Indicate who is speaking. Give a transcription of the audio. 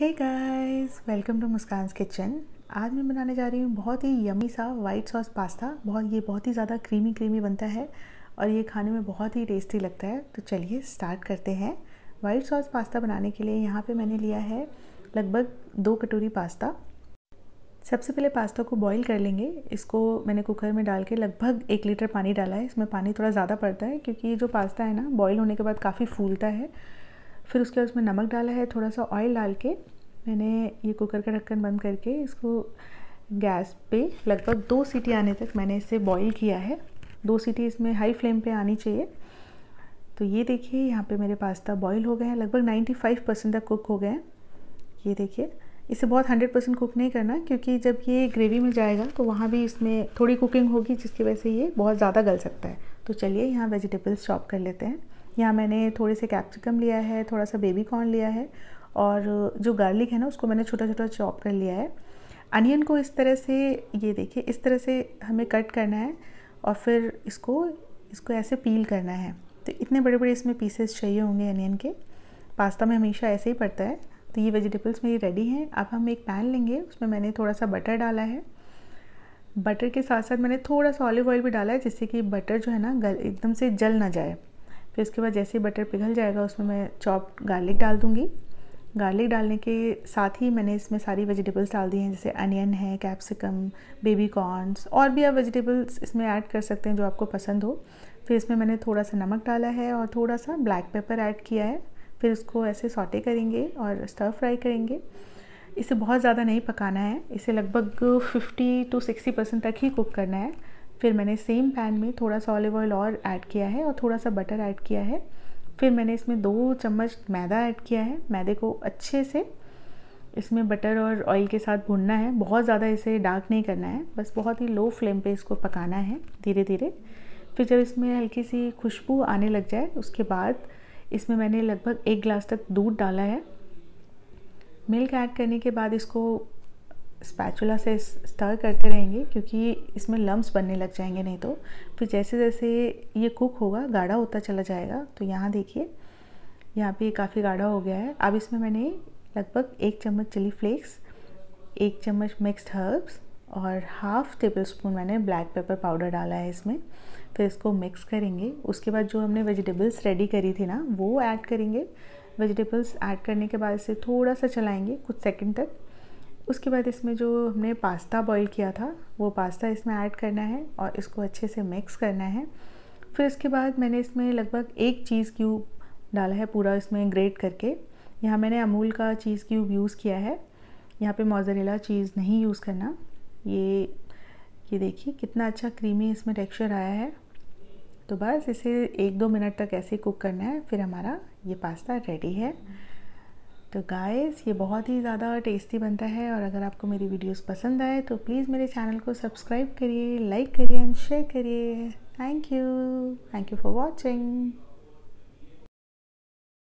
Speaker 1: hey guys welcome to Muskan's kitchen आज मैं बनाने जा रही हूँ बहुत ही यमी सा वाइट सॉस पास्ता बहुत ये बहुत ही ज़्यादा क्रीमी क्रीमी बनता है और ये खाने में बहुत ही टेस्टी लगता है तो चलिए स्टार्ट करते हैं वाइट सॉस पास्ता बनाने के लिए यहाँ पे मैंने लिया है लगभग दो कटोरी पास्ता सबसे पहले पास्ता को बॉईल कर लेंगे इसको मैंने कुकर में डाल के लगभग एक लीटर पानी डाला है इसमें पानी थोड़ा ज़्यादा पड़ता है क्योंकि ये जो पास्ता है ना बॉईल होने के बाद काफ़ी फूलता है फिर उसके बाद उसमें नमक डाला है थोड़ा सा ऑयल डाल के मैंने ये कुकर का ढक्कन बंद करके इसको गैस पे लगभग दो सीटी आने तक मैंने इसे बॉईल किया है दो सीटी इसमें हाई फ्लेम पे आनी चाहिए तो ये देखिए यहाँ पे मेरे पास्ता बॉईल हो गए हैं लगभग 95 परसेंट तक कुक हो गए हैं ये देखिए इसे बहुत 100 परसेंट कुक नहीं करना क्योंकि जब ये ग्रेवी में जाएगा तो वहाँ भी इसमें थोड़ी कुकिंग होगी जिसकी वजह से ये बहुत ज़्यादा गल सकता है तो चलिए यहाँ वेजिटेबल्स चॉप कर लेते हैं यहाँ मैंने थोड़े से कैप्सिकम लिया है थोड़ा सा बेबी कॉर्न लिया है और जो गार्लिक है ना उसको मैंने छोटा छोटा चॉप कर लिया है अनियन को इस तरह से ये देखिए इस तरह से हमें कट करना है और फिर इसको इसको ऐसे पील करना है तो इतने बड़े बड़े इसमें पीसेस चाहिए होंगे अनियन के पास्ता में हमेशा ऐसे ही पड़ता है तो ये वेजिटेबल्स मेरी रेडी हैं अब हम एक पैन लेंगे उसमें मैंने थोड़ा सा बटर डाला है बटर के साथ साथ मैंने थोड़ा सा ऑलिव ऑयल भी डाला है जिससे कि बटर जो है ना गल एकदम से जल ना जाए फिर उसके बाद जैसे बटर पिघल जाएगा उसमें मैं चॉप गार्लिक डाल दूँगी गार्लिक डालने के साथ ही मैंने इसमें सारी वेजिटेबल्स डाल दी हैं जैसे अनियन है कैप्सिकम बेबी कॉर्नस और भी आप वेजिटेबल्स इसमें ऐड कर सकते हैं जो आपको पसंद हो फिर इसमें मैंने थोड़ा सा नमक डाला है और थोड़ा सा ब्लैक पेपर ऐड किया है फिर उसको ऐसे सॉटे करेंगे और स्टर फ्राई करेंगे इसे बहुत ज़्यादा नहीं पकाना है इसे लगभग 50 टू 60 परसेंट तक ही कुक करना है फिर मैंने सेम पैन में थोड़ा सा ऑलिव ऑयल और ऐड किया है और थोड़ा सा बटर ऐड किया है फिर मैंने इसमें दो चम्मच मैदा ऐड किया है मैदे को अच्छे से इसमें बटर और ऑयल के साथ भुनना है बहुत ज़्यादा इसे डार्क नहीं करना है बस बहुत ही लो फ्लेम पे इसको पकाना है धीरे धीरे फिर जब इसमें हल्की सी खुशबू आने लग जाए उसके बाद इसमें मैंने लगभग एक गिलास तक दूध डाला है मिल्क ऐड करने के बाद इसको स्पैचुला से स्टर करते रहेंगे क्योंकि इसमें लम्ब्स बनने लग जाएंगे नहीं तो फिर जैसे जैसे ये कुक होगा गाढ़ा होता चला जाएगा तो यहाँ देखिए यहाँ पे काफ़ी गाढ़ा हो गया है अब इसमें मैंने लगभग एक चम्मच चिली फ्लेक्स एक चम्मच मिक्स्ड हर्ब्स और हाफ टेबल स्पून मैंने ब्लैक पेपर पाउडर डाला है इसमें तो इसको मिक्स करेंगे उसके बाद जो हमने वेजिटेबल्स रेडी करी थी ना वो ऐड करेंगे वेजिटेबल्स ऐड करने के बाद इसे थोड़ा सा चलाएंगे कुछ सेकंड तक उसके बाद इसमें जो हमने पास्ता बॉईल किया था वो पास्ता इसमें ऐड करना है और इसको अच्छे से मिक्स करना है फिर इसके बाद मैंने इसमें लगभग एक चीज़ क्यूब डाला है पूरा इसमें ग्रेट करके यहाँ मैंने अमूल का चीज़ क्यूब यूज़ किया है यहाँ पे मोजरेला चीज़ नहीं यूज़ करना ये ये देखिए कितना अच्छा क्रीमी इसमें टेक्सचर आया है तो बस इसे एक दो मिनट तक ऐसे कुक करना है फिर हमारा ये पास्ता रेडी है तो गाइस ये बहुत ही ज़्यादा टेस्टी बनता है और अगर आपको मेरी वीडियोस पसंद आए तो प्लीज़ मेरे चैनल को सब्सक्राइब करिए लाइक करिए एंड शेयर करिए thank you thank you for watching